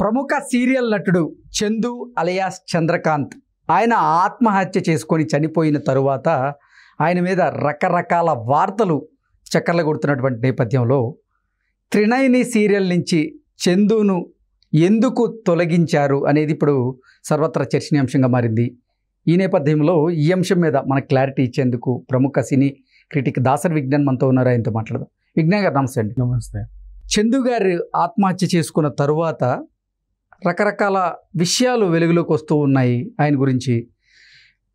ప్రముఖ సీరియల్ నటుడు చందు అలయాస్ చంద్రకాంత్ ఆయన ఆత్మహత్య చేసుకొని చనిపోయిన తరువాత ఆయన మీద రకరకాల వార్తలు చక్కర్లు కొడుతున్నటువంటి నేపథ్యంలో త్రినైని సీరియల్ నుంచి చందును ఎందుకు తొలగించారు అనేది ఇప్పుడు సర్వత్రా చర్చనీయాంశంగా మారింది ఈ నేపథ్యంలో ఈ అంశం మీద మనకు క్లారిటీ ఇచ్చేందుకు ప్రముఖ సినీ క్రిటిక్ దాసర్ విజ్ఞాన్ మనతో ఉన్నారు ఆయనతో మాట్లాడదాం విజ్ఞాన్ గారు నమస్తే అండి నమస్తే చందు గారు ఆత్మహత్య చేసుకున్న తరువాత రకరకాల విషయాలు వెలుగులోకి వస్తూ ఉన్నాయి ఆయన గురించి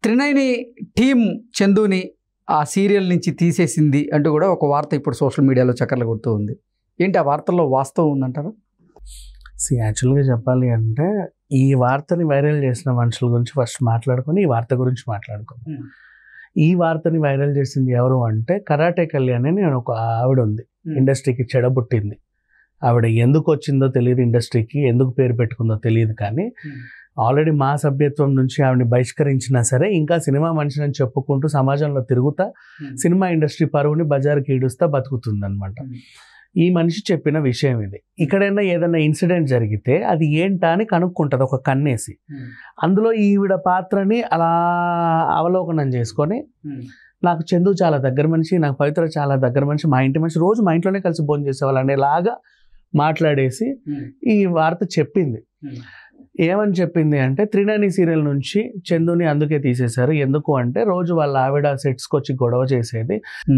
త్రినైని టీం చందుని ఆ సీరియల్ నుంచి తీసేసింది అంటూ కూడా ఒక వార్త ఇప్పుడు సోషల్ మీడియాలో చక్కర్లు కొడుతూ ఉంది ఏంటి ఆ వార్తల్లో వాస్తవం ఉందంటారా యాక్చువల్గా చెప్పాలి అంటే ఈ వార్తని వైరల్ చేసిన మనుషుల గురించి ఫస్ట్ మాట్లాడుకొని ఈ వార్త గురించి మాట్లాడుకోండి ఈ వార్తని వైరల్ చేసింది ఎవరు అంటే కరాటే కళ్యాణ్ అని నేను ఒక ఆవిడ ఉంది ఇండస్ట్రీకి చెడబుట్టింది ఆవిడ ఎందుకు వచ్చిందో తెలియదు ఇండస్ట్రీకి ఎందుకు పేరు పెట్టుకుందో తెలియదు కానీ hmm. ఆల్రెడీ మా సభ్యత్వం నుంచి ఆవిడని బహిష్కరించినా సరే ఇంకా సినిమా మనిషిని చెప్పుకుంటూ సమాజంలో తిరుగుతా hmm. సినిమా ఇండస్ట్రీ పరువుని బజార్కి ఈడుస్తా బతుకుతుందనమాట hmm. ఈ మనిషి చెప్పిన విషయం ఇది ఇక్కడైనా ఏదైనా ఇన్సిడెంట్ జరిగితే అది ఏంటా అని కనుక్కుంటుంది ఒక కన్నేసి అందులో ఈవిడ పాత్రని అలా అవలోకనం చేసుకొని నాకు చందు చాలా దగ్గర మనిషి నాకు పవిత్ర చాలా దగ్గర మనిషి మా ఇంటి మనిషి రోజు మా ఇంట్లోనే కలిసి భోజనం చేసేవాళ్ళు అనేలాగా మాట్లాడేసి ఈ వార్త చెప్పింది ఏమని చెప్పింది అంటే త్రినాని సీరియల్ నుంచి చందుని అందుకే తీసేశారు ఎందుకు అంటే రోజు వాళ్ళ ఆవిడ సెట్స్కి వచ్చి గొడవ చేసేది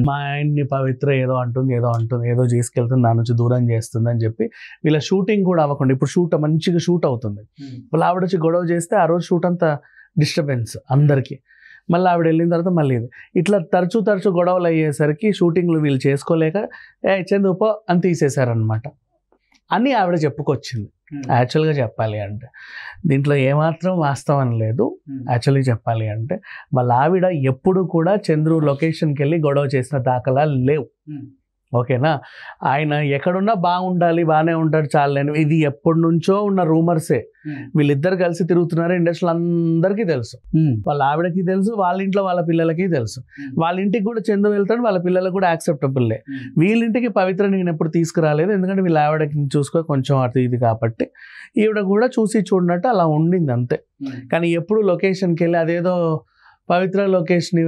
మా ఆయన్ని పవిత్ర ఏదో అంటుంది ఏదో అంటుంది ఏదో చేసుకెళ్తుంది దాని నుంచి దూరం చేస్తుంది అని చెప్పి వీళ్ళ షూటింగ్ కూడా అవ్వకుండా ఇప్పుడు షూట్ మంచిగా షూట్ అవుతుంది వాళ్ళ ఆవిడ వచ్చి గొడవ చేస్తే ఆ రోజు షూట్ అంతా డిస్టర్బెన్స్ అందరికీ మళ్ళీ ఆవిడ వెళ్ళిన తర్వాత మళ్ళీ ఇది ఇట్లా తరచూ తరచూ గొడవలు అయ్యేసరికి షూటింగ్లు వీళ్ళు చేసుకోలేక ఏ చందుపో అని తీసేశారనమాట అని ఆవిడ చెప్పుకొచ్చింది యాక్చువల్గా hmm. చెప్పాలి అంటే దీంట్లో ఏమాత్రం వాస్తవం లేదు యాక్చువల్గా hmm. చెప్పాలి అంటే వాళ్ళ ఆవిడ ఎప్పుడు కూడా చంద్రు లొకేషన్కి వెళ్ళి గొడవ చేసిన దాఖలా లేవు hmm. ఓకేనా ఆయన ఎక్కడున్నా బాగుండాలి బాగానే ఉంటాడు చాలని ఇది ఎప్పటి నుంచో ఉన్న రూమర్సే వీళ్ళిద్దరు కలిసి తిరుగుతున్నారు ఇండస్ట్రీలు అందరికీ తెలుసు వాళ్ళ ఆవిడకి తెలుసు వాళ్ళ ఇంట్లో వాళ్ళ పిల్లలకి తెలుసు వాళ్ళ ఇంటికి కూడా చెందు వెళ్తాడు వాళ్ళ పిల్లలకు కూడా యాక్సెప్టబుల్లే వీళ్ళింటికి పవిత్ర నేను ఎప్పుడు తీసుకురాలేదు ఎందుకంటే వీళ్ళ ఆవిడకి చూసుకో కొంచెం అటు ఇది కాబట్టి ఈవిడ కూడా చూసి చూడనట్టు అలా ఉండింది అంతే కానీ ఎప్పుడు లొకేషన్కి వెళ్ళి అదేదో పవిత్ర లోకేష్ని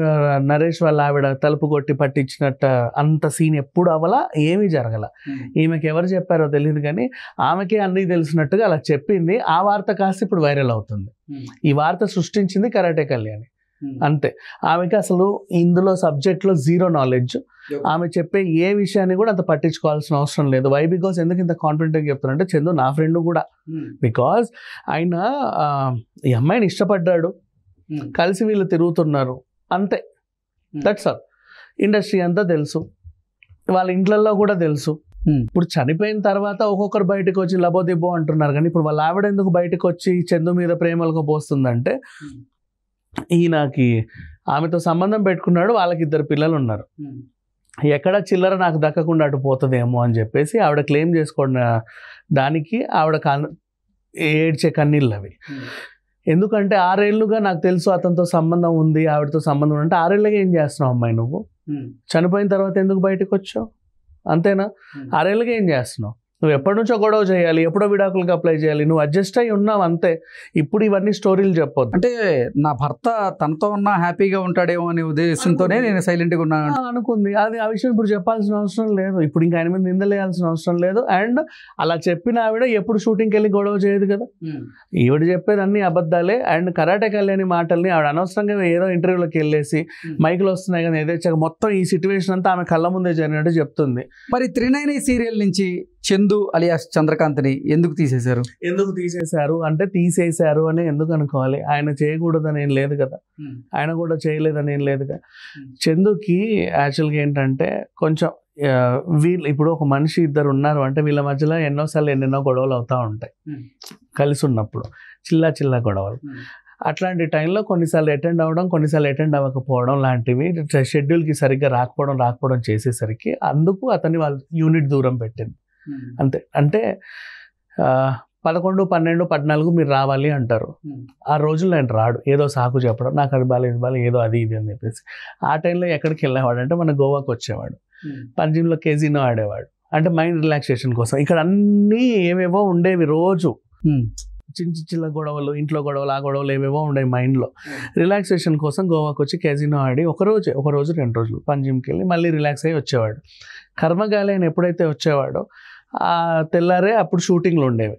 నరేష్ వాళ్ళ ఆవిడ తలుపు కొట్టి పట్టించినట్టు అంత సీన్ ఎప్పుడు అవ్వలా ఏమీ జరగల hmm. ఈమెకి ఎవరు చెప్పారో తెలియదు కానీ ఆమెకే అన్నీ తెలిసినట్టుగా అలా చెప్పింది ఆ వార్త కాస్త ఇప్పుడు వైరల్ అవుతుంది hmm. ఈ వార్త సృష్టించింది కరాటే కళ్యాణి hmm. అంతే ఆమెకి అసలు ఇందులో సబ్జెక్ట్లో జీరో నాలెడ్జ్ ఆమె చెప్పే ఏ విషయాన్ని కూడా అంత పట్టించుకోవాల్సిన అవసరం లేదు వై బికాస్ ఎందుకు ఇంత కాన్ఫిడెంట్గా అంటే చందు నా ఫ్రెండ్ కూడా బికాస్ ఆయన ఈ అమ్మాయిని ఇష్టపడ్డాడు Hmm. కలిసి వీళ్ళు తిరుగుతున్నారు అంతే దట్స్ ఆల్ ఇండస్ట్రీ అంతా తెలుసు వాళ్ళ ఇంట్లల్లో కూడా తెలుసు hmm. ఇప్పుడు చనిపోయిన తర్వాత ఒక్కొక్కరు బయటకు వచ్చి లబోదిబ్బో అంటున్నారు కానీ ఇప్పుడు వాళ్ళ ఆవిడ ఎందుకు బయటకు వచ్చి చందు మీద ప్రేమలకు పోస్తుందంటే hmm. ఈయనకి ఆమెతో సంబంధం పెట్టుకున్నాడు వాళ్ళకి ఇద్దరు పిల్లలు ఉన్నారు ఎక్కడ చిల్లర నాకు దక్కకుండా అటు పోతుందేమో అని చెప్పేసి ఆవిడ క్లెయిమ్ చేసుకున్న దానికి ఆవిడ ఏడ్చే కన్నీళ్ళు అవి ఎందుకంటే ఆరేళ్లుగా నాకు తెలుసు అతనితో సంబంధం ఉంది ఆవిడతో సంబంధం ఉంది అంటే ఆరేళ్ళగా ఏం చేస్తున్నావు అమ్మాయి నువ్వు చనిపోయిన తర్వాత ఎందుకు బయటకు వచ్చావు అంతేనా ఆరేళ్ళగా ఏం చేస్తున్నావు నువ్వు ఎప్పటి నుంచో గొడవ చేయాలి ఎప్పుడో విడాకులకు అప్లై చేయాలి నువ్వు అడ్జస్ట్ అయి ఉన్నావు అంతే ఇప్పుడు ఇవన్నీ స్టోరీలు చెప్పొద్దు అంటే నా భర్త తనతో ఉన్న హ్యాపీగా ఉంటాడేమో అనే ఉద్దేశంతోనే నేను సైలెంట్గా ఉన్నాను అనుకుంది అది ఆ విషయం ఇప్పుడు చెప్పాల్సిన అవసరం లేదు ఇప్పుడు ఇంకా ఆయన మీద నిందలేయాల్సిన అవసరం లేదు అండ్ అలా చెప్పిన ఆవిడ ఎప్పుడు షూటింగ్కి వెళ్ళి గొడవ చేయదు కదా ఈవిడ చెప్పేది అన్ని అబద్ధాలే అండ్ కరాటే కళ్యాణి మాటల్ని ఆవిడ అనవసరంగా ఏదో ఇంటర్వ్యూలోకి వెళ్ళేసి మైకులు వస్తున్నాయి కానీ ఏదో మొత్తం ఈ సిచ్యువేషన్ అంతా ఆమె కళ్ళ ముందే జరిగినట్టు చెప్తుంది మరి త్రినైన సీరియల్ నుంచి చందు అలియాస్ చంద్రకాంత్ని ఎందుకు తీసేశారు ఎందుకు తీసేశారు అంటే తీసేశారు అని ఎందుకు అనుకోవాలి ఆయన చేయకూడదని ఏం లేదు కదా ఆయన కూడా చేయలేదని ఏం లేదు కదా చందుకి యాక్చువల్గా ఏంటంటే కొంచెం వీళ్ళు ఇప్పుడు ఒక మనిషి ఇద్దరు ఉన్నారు అంటే వీళ్ళ మధ్యలో ఎన్నోసార్లు ఎన్నెన్నో గొడవలు అవుతూ ఉంటాయి కలిసి ఉన్నప్పుడు చిల్లా చిల్లా గొడవలు అట్లాంటి టైంలో కొన్నిసార్లు అటెండ్ అవ్వడం కొన్నిసార్లు అటెండ్ అవ్వకపోవడం లాంటివి షెడ్యూల్కి సరిగ్గా రాకపోవడం రాకపోవడం చేసేసరికి అందుకు అతని వాళ్ళ యూనిట్ దూరం పెట్టింది అంతే అంటే పదకొండు పన్నెండు పద్నాలుగు మీరు రావాలి అంటారు ఆ రోజుల్లో నేను రాడు ఏదో సాకు చెప్పడం నాకు అది బాగాలి ఇది బాగాలి ఏదో అది ఇది అని చెప్పేసి ఆ టైంలో ఎక్కడికి వెళ్ళేవాడు అంటే మన గోవాకు వచ్చేవాడు పంజిమ్లో కేజీనో ఆడేవాడు అంటే మైండ్ రిలాక్సేషన్ కోసం ఇక్కడ అన్నీ ఏవేవో ఉండేవి రోజు చిన్న చిన్న గొడవలు ఇంట్లో గొడవలు ఆ గొడవలు ఏవేవో ఉండేవి మైండ్లో రిలాక్సేషన్ కోసం గోవాకు వచ్చి కేజీనో ఆడి ఒక రోజు ఒక రోజు రెండు రోజులు పంజిమ్కి వెళ్ళి మళ్ళీ రిలాక్స్ అయ్యి వచ్చేవాడు కర్మగాలి ఆయన ఎప్పుడైతే వచ్చేవాడో తెల్లారే అప్పుడు షూటింగ్లు ఉండేవి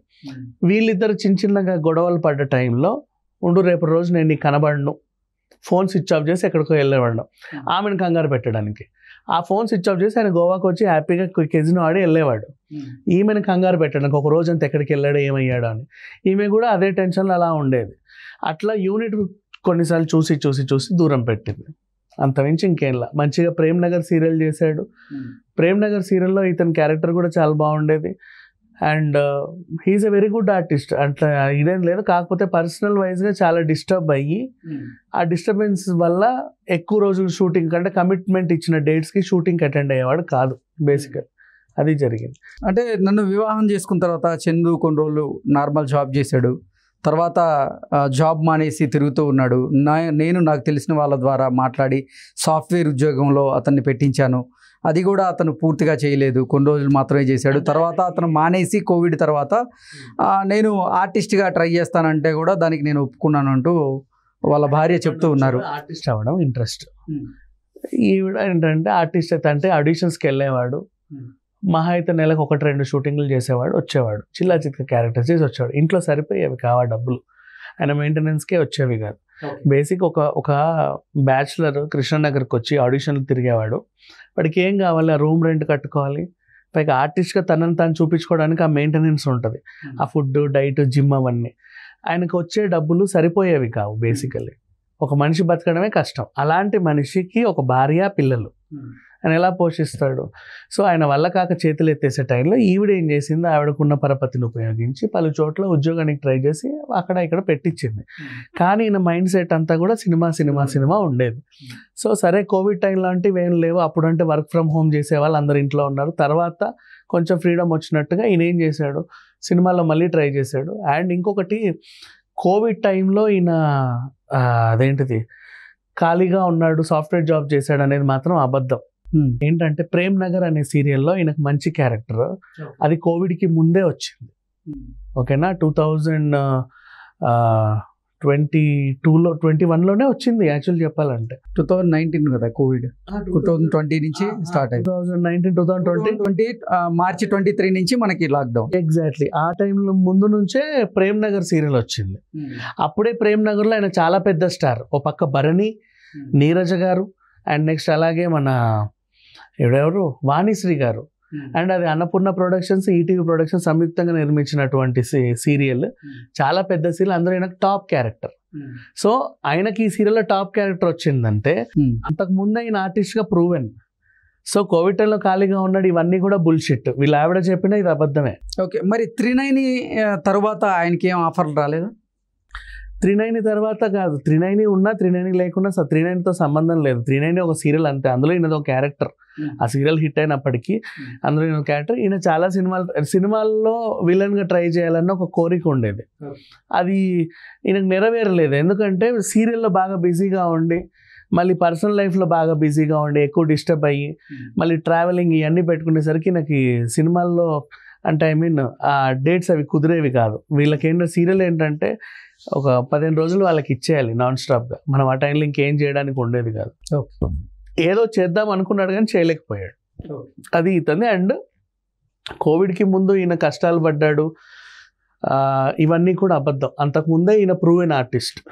వీళ్ళిద్దరు చిన్న చిన్నగా గొడవలు పడ్డ టైంలో ఉండు రేపు రోజు నేను నీకు కనబడను ఫోన్ స్విచ్ ఆఫ్ చేసి ఎక్కడికో వెళ్ళేవాడు ఆమెను కంగారు పెట్టడానికి ఆ ఫోన్ స్విచ్ ఆఫ్ చేసి ఆయన గోవాకు వచ్చి హ్యాపీగా కెజినో ఆడి వెళ్ళేవాడు ఈమెను కంగారు పెట్టడానికి ఒక రోజు అంత ఎక్కడికి వెళ్ళాడు ఏమయ్యాడు అని ఈమె కూడా అదే టెన్షన్లో అలా ఉండేది అట్లా యూనిట్ కొన్నిసార్లు చూసి చూసి చూసి దూరం పెట్టింది అంతమించి ఇంకేంలా మంచిగా ప్రేమ్ నగర్ సీరియల్ చేశాడు hmm. ప్రేమ్ నగర్ సీరియల్లో ఇతని క్యారెక్టర్ కూడా చాలా బాగుండేది and he is a very good artist అట్లా ఇదేం లేదు కాకపోతే పర్సనల్ వైజ్గా చాలా డిస్టర్బ్ అయ్యి hmm. ఆ డిస్టర్బెన్స్ వల్ల ఎక్కువ రోజులు షూటింగ్ కంటే కమిట్మెంట్ ఇచ్చిన డేట్స్కి షూటింగ్కి అటెండ్ అయ్యేవాడు కాదు బేసిక్గా అది జరిగింది అంటే నన్ను వివాహం చేసుకున్న తర్వాత చందు కొన్ని రోజులు నార్మల్ జాబ్ చేశాడు తర్వాత జాబ్ మానేసి తిరుగుతూ ఉన్నాడు నా నేను నాకు తెలిసిన వాళ్ళ ద్వారా మాట్లాడి సాఫ్ట్వేర్ ఉద్యోగంలో అతన్ని పెట్టించాను అది కూడా అతను పూర్తిగా చేయలేదు కొన్ని రోజులు మాత్రమే చేశాడు తర్వాత అతను మానేసి కోవిడ్ తర్వాత నేను ఆర్టిస్ట్గా ట్రై చేస్తానంటే కూడా దానికి నేను ఒప్పుకున్నాను అంటూ వాళ్ళ భార్య చెప్తూ ఉన్నారు ఆర్టిస్ట్ అవ్వడం ఇంట్రెస్ట్ ఈవిడ ఏంటంటే ఆర్టిస్ట్ అయితే అంటే ఆడిషన్స్కి వెళ్ళేవాడు మహా అయితే నెలకు ఒకటి రెండు షూటింగ్లు చేసేవాడు వచ్చేవాడు చిల్లా చిత్క క్యారెక్టర్స్ చేసి వచ్చేవాడు ఇంట్లో సరిపోయేవి కావా డబ్బులు ఆయన మెయింటెనెన్స్కే వచ్చేవి కాదు బేసిక్ ఒక ఒక బ్యాచులర్ కృష్ణనగర్కి వచ్చి ఆడిషన్లు తిరిగేవాడు వాడికి ఏం కావాలి ఆ రూమ్ రెంట్ కట్టుకోవాలి పైగా ఆర్టిస్ట్గా తనని తను చూపించుకోవడానికి ఆ మెయింటెనెన్స్ ఉంటుంది ఆ ఫుడ్ డైట్ జిమ్ అవన్నీ ఆయనకు వచ్చే డబ్బులు సరిపోయేవి కావు బేసికలీ ఒక మనిషి బతకడమే కష్టం అలాంటి మనిషికి ఒక భార్య పిల్లలు ఆయన hmm. ఎలా పోషిస్తాడు సో ఆయన వల్ల కాక చేతులు ఎత్తేసే టైంలో ఈవిడ ఏం చేసింది ఆవిడకున్న పరపతిని ఉపయోగించి పలు చోట్ల ఉద్యోగానికి ట్రై చేసి అక్కడ ఇక్కడ పెట్టించింది hmm. కానీ ఈయన మైండ్ సెట్ అంతా కూడా సినిమా సినిమా hmm. సినిమా ఉండేది సో సరే కోవిడ్ టైం లాంటివి ఏం లేవు అప్పుడంటే వర్క్ ఫ్రమ్ హోమ్ చేసే వాళ్ళు అందరు ఇంట్లో ఉన్నారు తర్వాత కొంచెం ఫ్రీడమ్ వచ్చినట్టుగా ఈయన ఏం చేశాడు సినిమాలో మళ్ళీ ట్రై చేశాడు అండ్ ఇంకొకటి కోవిడ్ టైంలో ఈయన అదేంటిది ఖాళీగా ఉన్నాడు సాఫ్ట్వేర్ జాబ్ చేశాడు అనేది మాత్రం అబద్ధం ఏంటంటే ప్రేమ్ నగర్ అనే సీరియల్లో ఈయనకు మంచి క్యారెక్టర్ అది కోవిడ్కి ముందే వచ్చింది ఓకేనా టూ థౌజండ్ ట్వంటీ టూలో ట్వంటీ వన్లోనే వచ్చింది యాక్చువల్ చెప్పాలంటే టూ థౌజండ్ నైన్టీన్ కదా కోవిడ్ టూ థౌజండ్ ట్వంటీ నుంచి స్టార్ట్ అయింది two thousand nineteen two thousand twenty twenty March twenty three నుంచి మనకి లాక్డౌన్ ఎగ్జాక్ట్లీ ఆ టైంలో ముందు నుంచే ప్రేమ్ నగర్ సీరియల్ వచ్చింది అప్పుడే ప్రేమ్ నగర్లో ఆయన చాలా పెద్ద స్టార్ ఓ పక్క భరణి Hmm. నీరజ గారు అండ్ నెక్స్ట్ అలాగే మన ఎవడెవరు వాణిశ్రీ గారు hmm. అండ్ అది అన్నపూర్ణ ప్రొడక్షన్స్ ఈటీవీ ప్రొడక్షన్స్ సంయుక్తంగా నిర్మించినటువంటి సీరియల్ hmm. చాలా పెద్ద సీరియల్ అందరూ ఆయనకు టాప్ క్యారెక్టర్ సో ఆయనకి ఈ సీరియల్లో టాప్ క్యారెక్టర్ వచ్చిందంటే అంతకు ముందు ఆయన ఆర్టిస్ట్గా ప్రూవెన్ సో కోవిడ్ ఖాళీగా ఉన్నాడు ఇవన్నీ కూడా బుల్షిట్ వీళ్ళు ఆవిడ చెప్పినా ఇది అబద్ధమే ఓకే మరి త్రీ నైన్ తర్వాత ఆయనకి ఏం ఆఫర్లు రాలేదు త్రినైని తర్వాత కాదు త్రినైని ఉన్నా త్రినైని లేకున్నా త్రినైనితో సంబంధం లేదు త్రినైని ఒక సీరియల్ అంతే అందులో ఈయన ఒక క్యారెక్టర్ ఆ సీరియల్ హిట్ అయినప్పటికీ అందులో ఈయన క్యారెక్టర్ ఈయన చాలా సినిమాలు సినిమాల్లో విలన్గా ట్రై చేయాలన్న ఒక కోరిక ఉండేది అది ఈయనకు నెరవేరలేదు ఎందుకంటే సీరియల్లో బాగా బిజీగా ఉండి మళ్ళీ పర్సనల్ లైఫ్లో బాగా బిజీగా ఉండి ఎక్కువ డిస్టర్బ్ అయ్యి మళ్ళీ ట్రావెలింగ్ ఇవన్నీ పెట్టుకునేసరికి నాకు సినిమాల్లో అంటే ఐ మీన్ ఆ డేట్స్ అవి కుదిరేవి కాదు వీళ్ళకి ఏంటో సీరియల్ ఏంటంటే ఒక పదిహేను రోజులు వాళ్ళకి ఇచ్చేయాలి నాన్ స్టాప్గా మనం ఆ టైంలో ఇంకేం చేయడానికి ఉండేది కాదు ఏదో చేద్దాం అనుకున్నాడు కానీ చేయలేకపోయాడు అది ఇతని అండ్ కోవిడ్కి ముందు ఈయన కష్టాలు పడ్డాడు ఇవన్నీ కూడా అబద్ధం అంతకుముందే ఈయన అయిన ఆర్టిస్ట్